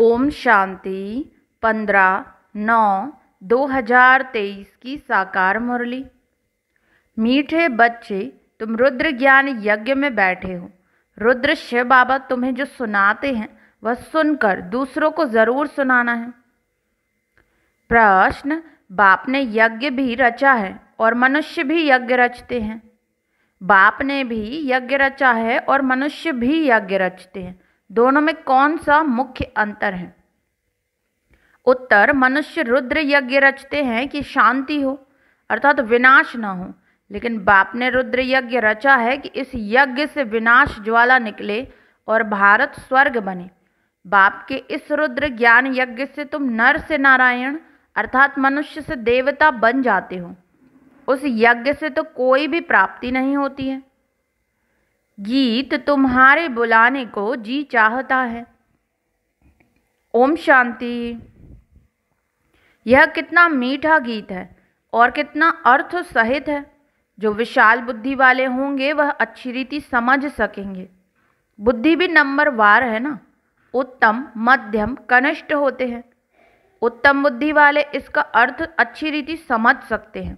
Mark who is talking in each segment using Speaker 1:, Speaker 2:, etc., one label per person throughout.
Speaker 1: ओम शांति पंद्रह नौ दो हजार तेईस की साकार मुरली मीठे बच्चे तुम रुद्र ज्ञान यज्ञ में बैठे हो रुद्र शिव बाबा तुम्हें जो सुनाते हैं वह सुनकर दूसरों को जरूर सुनाना है प्रश्न बाप ने यज्ञ भी रचा है और मनुष्य भी यज्ञ रचते हैं बाप ने भी यज्ञ रचा है और मनुष्य भी यज्ञ रचते हैं दोनों में कौन सा मुख्य अंतर है उत्तर मनुष्य रुद्र यज्ञ रचते हैं कि शांति हो अर्थात विनाश ना हो लेकिन बाप ने रुद्र यज्ञ रचा है कि इस यज्ञ से विनाश ज्वाला निकले और भारत स्वर्ग बने बाप के इस रुद्र ज्ञान यज्ञ से तुम नर से नारायण अर्थात मनुष्य से देवता बन जाते हो उस यज्ञ से तो कोई भी प्राप्ति नहीं होती है गीत तुम्हारे बुलाने को जी चाहता है ओम शांति यह कितना मीठा गीत है और कितना अर्थ सहित है जो विशाल बुद्धि वाले होंगे वह अच्छी रीति समझ सकेंगे बुद्धि भी नंबर वार है ना उत्तम मध्यम कनिष्ठ होते हैं उत्तम बुद्धि वाले इसका अर्थ अच्छी रीति समझ सकते हैं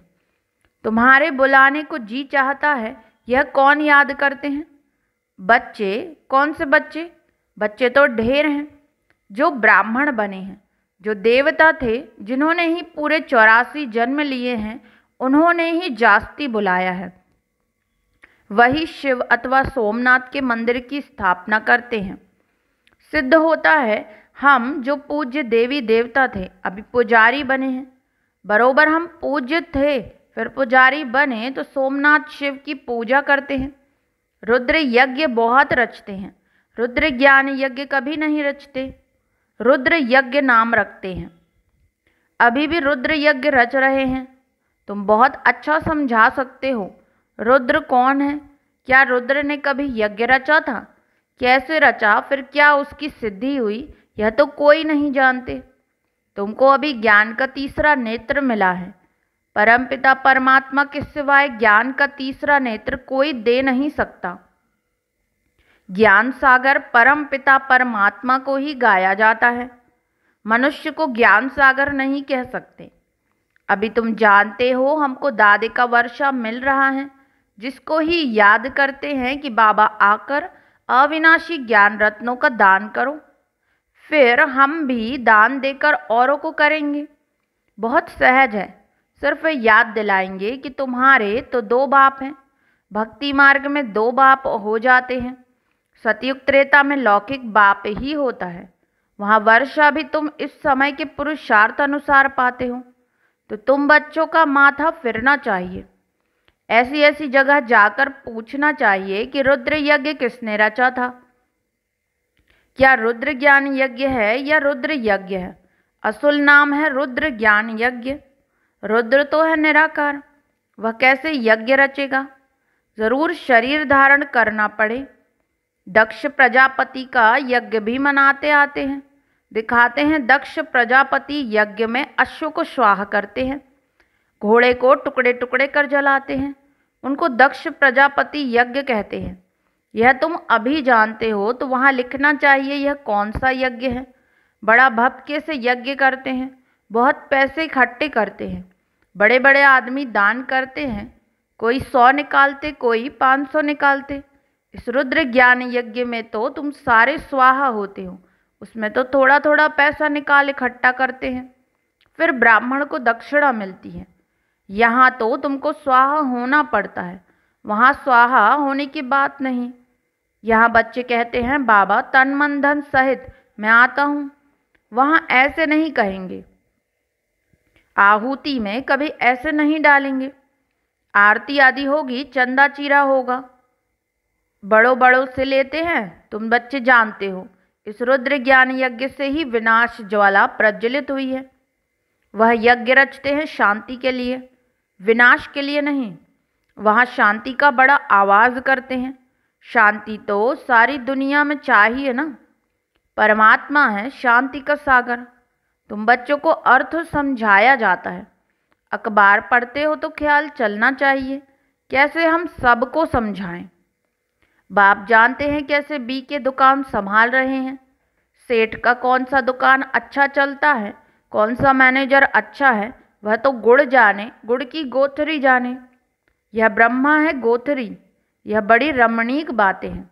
Speaker 1: तुम्हारे बुलाने को जी चाहता है यह कौन याद करते हैं बच्चे कौन से बच्चे बच्चे तो ढेर हैं जो ब्राह्मण बने हैं जो देवता थे जिन्होंने ही पूरे चौरासी जन्म लिए हैं उन्होंने ही जास्ती बुलाया है वही शिव अथवा सोमनाथ के मंदिर की स्थापना करते हैं सिद्ध होता है हम जो पूज्य देवी देवता थे अभी पुजारी बने हैं बरोबर हम पूज्य थे फिर पुजारी बने तो सोमनाथ शिव की पूजा करते हैं रुद्र यज्ञ बहुत रचते हैं रुद्र ज्ञान यज्ञ कभी नहीं रचते रुद्र यज्ञ नाम रखते हैं अभी भी रुद्र यज्ञ रच रहे हैं तुम बहुत अच्छा समझा सकते हो रुद्र कौन है क्या रुद्र ने कभी यज्ञ रचा था कैसे रचा फिर क्या उसकी सिद्धि हुई यह तो कोई नहीं जानते तुमको अभी ज्ञान का तीसरा नेत्र मिला है परमपिता परमात्मा के सिवाय ज्ञान का तीसरा नेत्र कोई दे नहीं सकता ज्ञान सागर परमपिता परमात्मा को ही गाया जाता है मनुष्य को ज्ञान सागर नहीं कह सकते अभी तुम जानते हो हमको दादे का वर्षा मिल रहा है जिसको ही याद करते हैं कि बाबा आकर अविनाशी ज्ञान रत्नों का दान करो फिर हम भी दान देकर औरों को करेंगे बहुत सहज है सिर्फ याद दिलाएंगे कि तुम्हारे तो दो बाप हैं भक्ति मार्ग में दो बाप हो जाते हैं सतयुग त्रेता में लौकिक बाप ही होता है वहाँ वर्षा भी तुम इस समय के पुरुषार्थ अनुसार पाते हो तो तुम बच्चों का माथा फिरना चाहिए ऐसी ऐसी जगह जाकर पूछना चाहिए कि रुद्र यज्ञ किसने रचा था क्या रुद्र ज्ञान यज्ञ है या रुद्र यज्ञ है असुल नाम है रुद्र ज्ञान यज्ञ रुद्र तो है निराकार वह कैसे यज्ञ रचेगा जरूर शरीर धारण करना पड़े दक्ष प्रजापति का यज्ञ भी मनाते आते हैं दिखाते हैं दक्ष प्रजापति यज्ञ में अश्व को स्वाह करते हैं घोड़े को टुकड़े टुकड़े कर जलाते हैं उनको दक्ष प्रजापति यज्ञ कहते हैं यह तुम अभी जानते हो तो वहाँ लिखना चाहिए यह कौन सा यज्ञ है बड़ा भपके से यज्ञ करते हैं बहुत पैसे इकट्ठे करते हैं बड़े बड़े आदमी दान करते हैं कोई सौ निकालते कोई पाँच सौ निकालते इस रुद्र ज्ञान यज्ञ में तो तुम सारे स्वाहा होते हो उसमें तो थोड़ा थोड़ा पैसा निकाल इकट्ठा करते हैं फिर ब्राह्मण को दक्षिणा मिलती है यहाँ तो तुमको स्वाहा होना पड़ता है वहाँ स्वाहा होने की बात नहीं यहाँ बच्चे कहते हैं बाबा तन मन धन सहित मैं आता हूँ वहाँ ऐसे नहीं कहेंगे आहूति में कभी ऐसे नहीं डालेंगे आरती आदि होगी चंदा चीरा होगा बड़ों बड़ों से लेते हैं तुम बच्चे जानते हो इस रुद्र ज्ञान यज्ञ से ही विनाश ज्वाला प्रज्वलित हुई है वह यज्ञ रचते हैं शांति के लिए विनाश के लिए नहीं वहाँ शांति का बड़ा आवाज़ करते हैं शांति तो सारी दुनिया में चाहिए ना परमात्मा है शांति का सागर तुम बच्चों को अर्थ समझाया जाता है अखबार पढ़ते हो तो ख्याल चलना चाहिए कैसे हम सबको समझाएं बाप जानते हैं कैसे बी के दुकान संभाल रहे हैं सेठ का कौन सा दुकान अच्छा चलता है कौन सा मैनेजर अच्छा है वह तो गुड़ जाने गुड़ की गोथरी जाने यह ब्रह्मा है गोथरी यह बड़ी रमणीक बातें हैं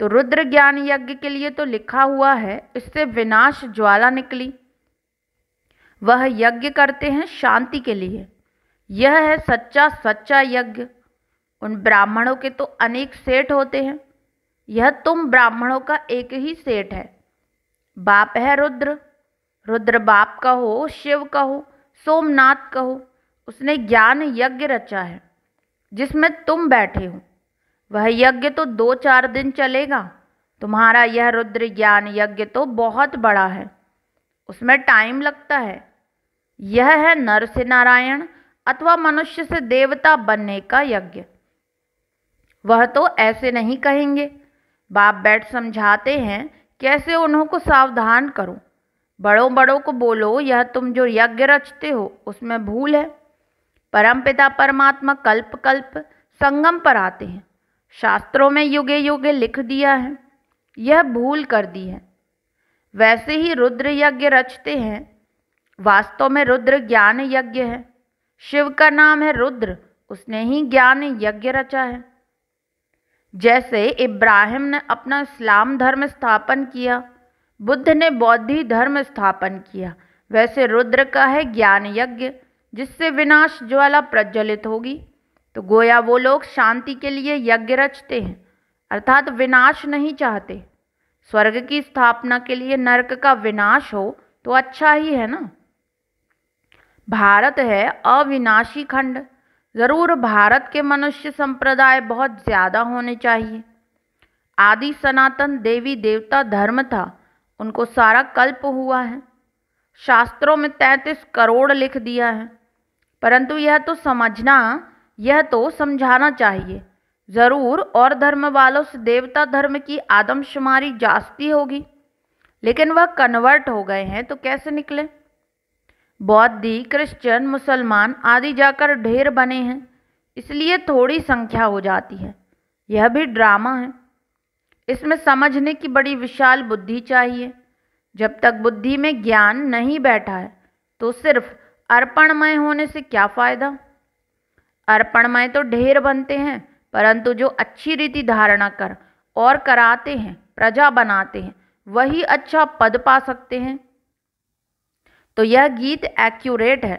Speaker 1: तो रुद्र ज्ञान यज्ञ के लिए तो लिखा हुआ है इससे विनाश ज्वाला निकली वह यज्ञ करते हैं शांति के लिए यह है सच्चा सच्चा यज्ञ उन ब्राह्मणों के तो अनेक सेठ होते हैं यह तुम ब्राह्मणों का एक ही सेठ है बाप है रुद्र रुद्र बाप का हो शिव का हो सोमनाथ का हो उसने ज्ञान यज्ञ रचा है जिसमें तुम बैठे हो वह यज्ञ तो दो चार दिन चलेगा तुम्हारा यह रुद्र ज्ञान यज्ञ तो बहुत बड़ा है उसमें टाइम लगता है यह है नर से नारायण अथवा मनुष्य से देवता बनने का यज्ञ वह तो ऐसे नहीं कहेंगे बाप बैठ समझाते हैं कैसे उन्हों को सावधान करो बड़ों बड़ों को बोलो यह तुम जो यज्ञ रचते हो उसमें भूल है परमपिता परमात्मा कल्प कल्प संगम पर आते हैं शास्त्रों में युगे युगे लिख दिया है यह भूल कर दी है वैसे ही रुद्र यज्ञ रचते हैं वास्तव में रुद्र ज्ञान यज्ञ है शिव का नाम है रुद्र उसने ही ज्ञान यज्ञ रचा है जैसे इब्राहिम ने अपना इस्लाम धर्म स्थापन किया बुद्ध ने बौद्धि धर्म स्थापन किया वैसे रुद्र का है ज्ञान यज्ञ जिससे विनाश ज्वाला प्रज्वलित होगी तो गोया वो लोग शांति के लिए यज्ञ रचते हैं अर्थात विनाश नहीं चाहते स्वर्ग की स्थापना के लिए नरक का विनाश हो तो अच्छा ही है ना भारत है अविनाशी खंड ज़रूर भारत के मनुष्य संप्रदाय बहुत ज़्यादा होने चाहिए आदि सनातन देवी देवता धर्म था उनको सारा कल्प हुआ है शास्त्रों में तैंतीस करोड़ लिख दिया है परंतु यह तो समझना यह तो समझाना चाहिए ज़रूर और धर्म वालों से देवता धर्म की आदमशुमारी जास्ती होगी लेकिन वह कन्वर्ट हो गए हैं तो कैसे निकले बौद्धि क्रिश्चियन मुसलमान आदि जाकर ढेर बने हैं इसलिए थोड़ी संख्या हो जाती है यह भी ड्रामा है इसमें समझने की बड़ी विशाल बुद्धि चाहिए जब तक बुद्धि में ज्ञान नहीं बैठा है तो सिर्फ अर्पणमय होने से क्या फ़ायदा अर्पणमय तो ढेर बनते हैं परंतु जो अच्छी रीति धारणा कर और कराते हैं प्रजा बनाते हैं वही अच्छा पद पा सकते हैं तो यह गीत एक्यूरेट है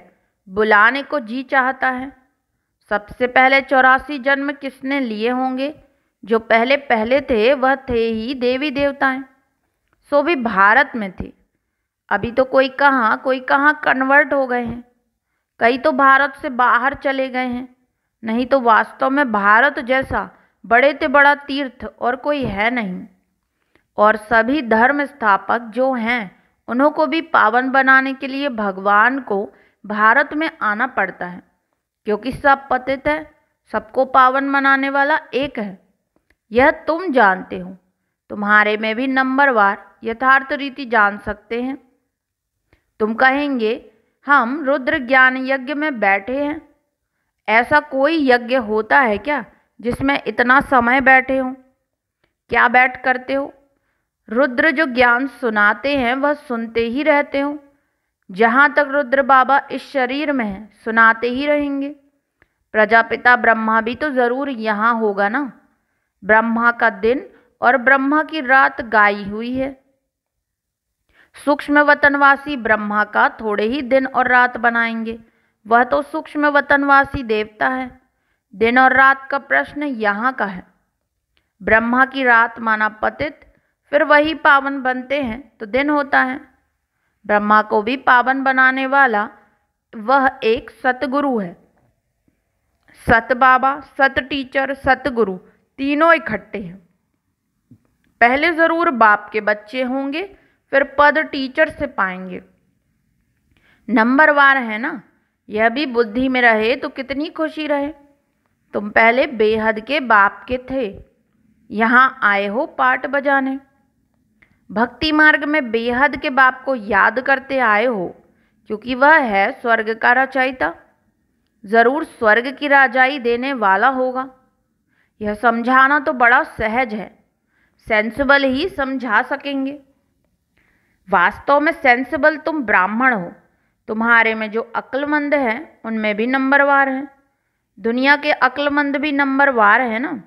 Speaker 1: बुलाने को जी चाहता है सबसे पहले चौरासी जन्म किसने लिए होंगे जो पहले पहले थे वह थे ही देवी देवताएं सो भी भारत में थे अभी तो कोई कहाँ कोई कहाँ कन्वर्ट हो गए हैं कई तो भारत से बाहर चले गए हैं नहीं तो वास्तव में भारत जैसा बड़े से बड़ा तीर्थ और कोई है नहीं और सभी धर्म स्थापक जो हैं उन्हों को भी पावन बनाने के लिए भगवान को भारत में आना पड़ता है क्योंकि सब पतित है सबको पावन बनाने वाला एक है यह तुम जानते हो तुम्हारे में भी नंबरवार यथार्थ रीति जान सकते हैं तुम कहेंगे हम रुद्र ज्ञान यज्ञ में बैठे हैं ऐसा कोई यज्ञ होता है क्या जिसमें इतना समय बैठे हो क्या बैठ करते हो रुद्र जो ज्ञान सुनाते हैं वह सुनते ही रहते हो जहाँ तक रुद्र बाबा इस शरीर में है सुनाते ही रहेंगे प्रजापिता ब्रह्मा भी तो ज़रूर यहाँ होगा ना ब्रह्मा का दिन और ब्रह्मा की रात गाई हुई है सूक्ष्म वतनवासी ब्रह्मा का थोड़े ही दिन और रात बनाएंगे वह तो सूक्ष्म वतनवासी देवता है दिन और रात का प्रश्न यहाँ का है ब्रह्मा की रात माना पतित फिर वही पावन बनते हैं तो दिन होता है ब्रह्मा को भी पावन बनाने वाला वह एक सतगुरु है सत बाबा सत टीचर सतगुरु तीनों इकट्ठे हैं पहले ज़रूर बाप के बच्चे होंगे फिर पद टीचर से पाएंगे नंबर वार है ना यह भी बुद्धि में रहे तो कितनी खुशी रहे तुम पहले बेहद के बाप के थे यहाँ आए हो पाठ बजाने भक्ति मार्ग में बेहद के बाप को याद करते आए हो क्योंकि वह है स्वर्ग का रचयिता ज़रूर स्वर्ग की राजाई देने वाला होगा यह समझाना तो बड़ा सहज है सेंसिबल ही समझा सकेंगे वास्तव में सेंसिबल तुम ब्राह्मण हो तुम्हारे में जो अक्लमंद हैं उनमें भी नंबरवार हैं दुनिया के अक्लमंद भी नंबरवार हैं ना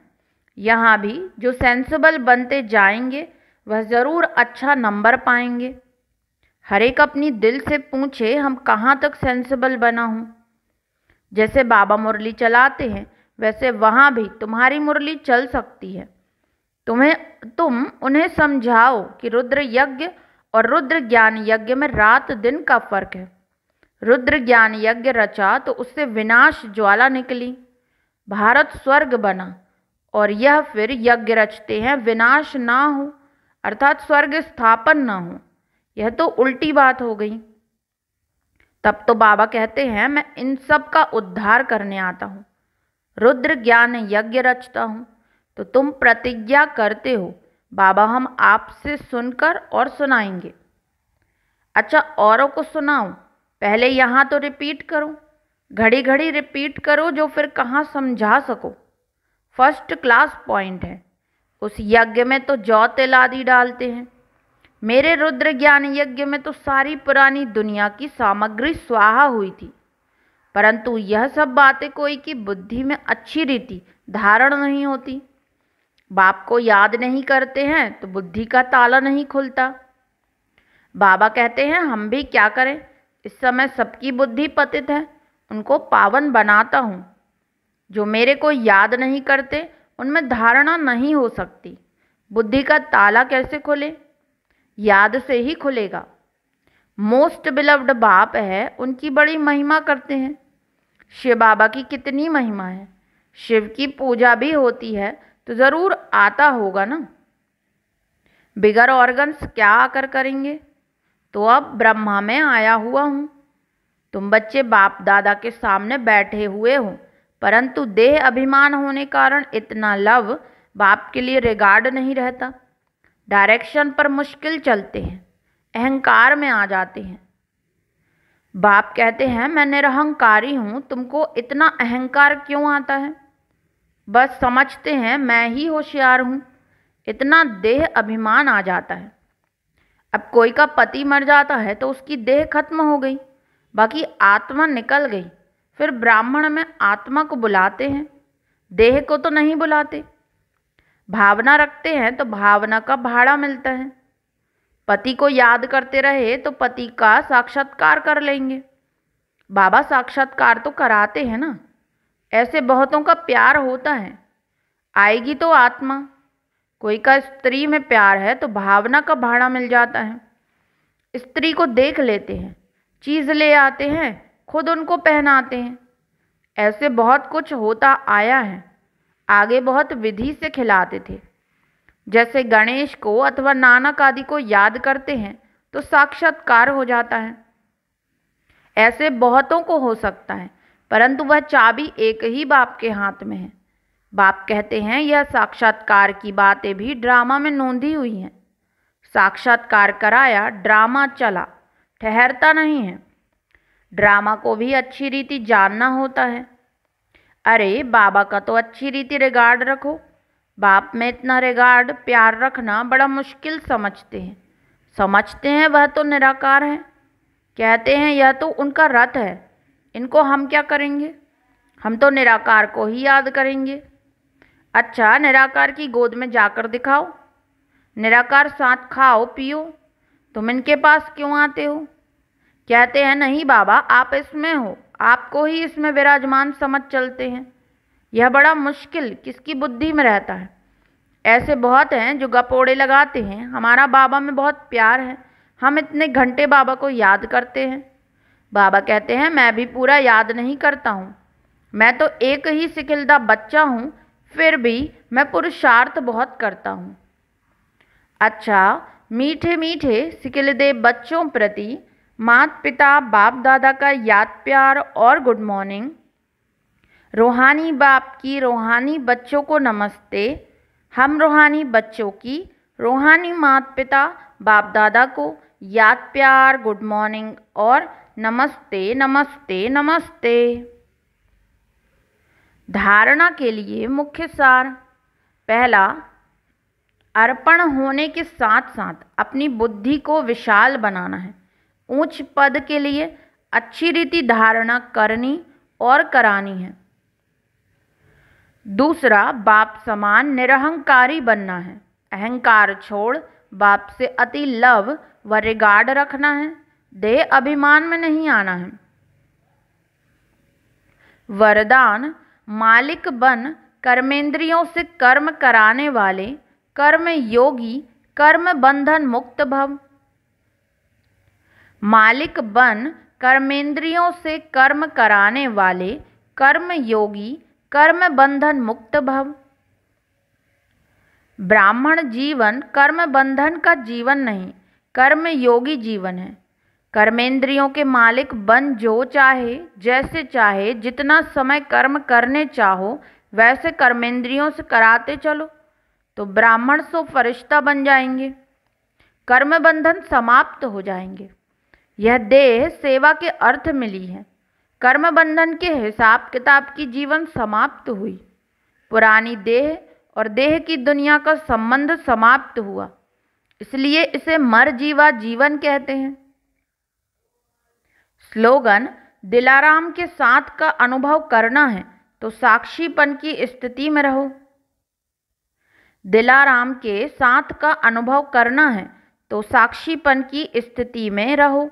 Speaker 1: यहाँ भी जो सेंसिबल बनते जाएंगे वह ज़रूर अच्छा नंबर पाएंगे हर एक अपनी दिल से पूछे हम कहाँ तक सेंसिबल बना हूँ जैसे बाबा मुरली चलाते हैं वैसे वहाँ भी तुम्हारी मुरली चल सकती है तुम्हें तुम उन्हें समझाओ कि रुद्र यज्ञ और रुद्र ज्ञान यज्ञ में रात दिन का फर्क है रुद्र ज्ञान यज्ञ रचा तो उससे विनाश ज्वाला निकली भारत स्वर्ग बना और यह फिर यज्ञ रचते हैं विनाश ना हो अर्थात स्वर्ग स्थापन न हो यह तो उल्टी बात हो गई तब तो बाबा कहते हैं मैं इन सब का उद्धार करने आता हूँ रुद्र ज्ञान यज्ञ रचता हूँ तो तुम प्रतिज्ञा करते हो बाबा हम आपसे सुनकर और सुनाएंगे अच्छा औरों को सुनाओ पहले यहाँ तो रिपीट करो घड़ी घड़ी रिपीट करो जो फिर कहाँ समझा सको फर्स्ट क्लास पॉइंट है उस यज्ञ में तो जौ तिल डालते हैं मेरे रुद्र ज्ञान यज्ञ में तो सारी पुरानी दुनिया की सामग्री स्वाहा हुई थी परंतु यह सब बातें कोई की बुद्धि में अच्छी रीति धारण नहीं होती बाप को याद नहीं करते हैं तो बुद्धि का ताला नहीं खुलता बाबा कहते हैं हम भी क्या करें इस समय सबकी बुद्धि पतित है उनको पावन बनाता हूँ जो मेरे को याद नहीं करते उनमें धारणा नहीं हो सकती बुद्धि का ताला कैसे खोले याद से ही खुलेगा मोस्ट बिलव्ड बाप है उनकी बड़ी महिमा करते हैं शिव बाबा की कितनी महिमा है शिव की पूजा भी होती है तो ज़रूर आता होगा ना बिगर ऑर्गन्स क्या आकर करेंगे तो अब ब्रह्मा में आया हुआ हूँ तुम बच्चे बाप दादा के सामने बैठे हुए हो परंतु देह अभिमान होने कारण इतना लव बाप के लिए रिगार्ड नहीं रहता डायरेक्शन पर मुश्किल चलते हैं अहंकार में आ जाते हैं बाप कहते हैं मैं निरहंकारी हूँ तुमको इतना अहंकार क्यों आता है बस समझते हैं मैं ही होशियार हूँ इतना देह अभिमान आ जाता है अब कोई का पति मर जाता है तो उसकी देह खत्म हो गई बाकी आत्मा निकल गई फिर ब्राह्मण में आत्मा को बुलाते हैं देह को तो नहीं बुलाते भावना रखते हैं तो भावना का भाड़ा मिलता है पति को याद करते रहे तो पति का साक्षात्कार कर लेंगे बाबा साक्षात्कार तो कराते हैं ना ऐसे बहुतों का प्यार होता है आएगी तो आत्मा कोई का स्त्री में प्यार है तो भावना का भाड़ा मिल जाता है स्त्री को देख लेते हैं चीज़ ले आते हैं खुद उनको पहनाते हैं ऐसे बहुत कुछ होता आया है आगे बहुत विधि से खिलाते थे जैसे गणेश को अथवा नानक आदि को याद करते हैं तो साक्षात्कार हो जाता है ऐसे बहुतों को हो सकता है परंतु वह चाबी एक ही बाप के हाथ में है बाप कहते हैं यह साक्षात्कार की बातें भी ड्रामा में नोंदी हुई हैं साक्षात्कार कराया ड्रामा चला ठहरता नहीं है ड्रामा को भी अच्छी रीति जानना होता है अरे बाबा का तो अच्छी रीति रिगार्ड रखो बाप में इतना रिगार्ड प्यार रखना बड़ा मुश्किल समझते हैं समझते हैं वह तो निराकार हैं कहते हैं यह तो उनका रथ है इनको हम क्या करेंगे हम तो निराकार को ही याद करेंगे अच्छा निराकार की गोद में जाकर दिखाओ निराकार साथ खाओ पियो तुम इनके पास क्यों आते हो कहते हैं नहीं बाबा आप इसमें हो आपको ही इसमें विराजमान समझ चलते हैं यह बड़ा मुश्किल किसकी बुद्धि में रहता है ऐसे बहुत हैं जो गपोड़े लगाते हैं हमारा बाबा में बहुत प्यार है हम इतने घंटे बाबा को याद करते हैं बाबा कहते हैं मैं भी पूरा याद नहीं करता हूँ मैं तो एक ही सिकिलदा बच्चा हूँ फिर भी मैं पुरुषार्थ बहुत करता हूँ अच्छा मीठे मीठे सिकिलदे बच्चों प्रति मात पिता बाप दादा का याद प्यार और गुड मॉर्निंग रूहानी बाप की रूहानी बच्चों को नमस्ते हम रूहानी बच्चों की रूहानी मात पिता बाप दादा को याद प्यार गुड मॉर्निंग और नमस्ते नमस्ते नमस्ते धारणा के लिए मुख्य सार पहला अर्पण होने के साथ साथ अपनी बुद्धि को विशाल बनाना है ऊंच पद के लिए अच्छी रीति धारणा करनी और करानी है दूसरा बाप समान निरहंकारी बनना है अहंकार छोड़ बाप से अति लव व रिगार्ड रखना है दे अभिमान में नहीं आना है वरदान मालिक बन कर्मेंद्रियों से कर्म कराने वाले कर्म योगी कर्म बंधन मुक्त भव मालिक बन कर्मेंद्रियों से कर्म कराने वाले कर्मयोगी कर्म बंधन मुक्त भव ब्राह्मण जीवन कर्म बंधन का जीवन नहीं कर्मयोगी जीवन है कर्मेंद्रियों के मालिक बन जो चाहे जैसे चाहे जितना समय कर्म करने चाहो वैसे कर्मेंद्रियों से कराते चलो तो ब्राह्मण सो फरिश्ता बन जाएंगे कर्म बंधन समाप्त हो जाएंगे यह देह सेवा के अर्थ मिली है कर्म बंधन के हिसाब किताब की जीवन समाप्त हुई पुरानी देह और देह की दुनिया का संबंध समाप्त हुआ इसलिए इसे मर जीवा जीवन कहते हैं स्लोगन दिलाराम के साथ का अनुभव करना है तो साक्षीपन की स्थिति में रहो दिलाराम के साथ का अनुभव करना है तो साक्षीपन की स्थिति में रहो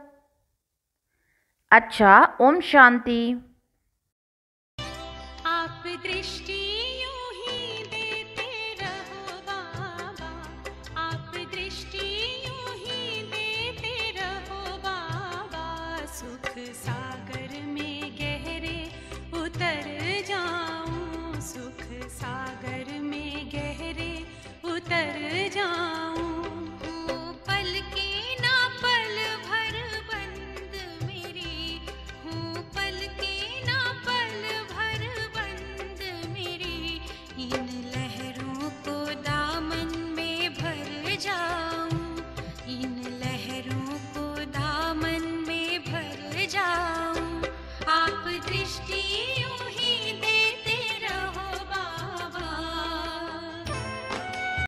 Speaker 1: अच्छा ओम शांति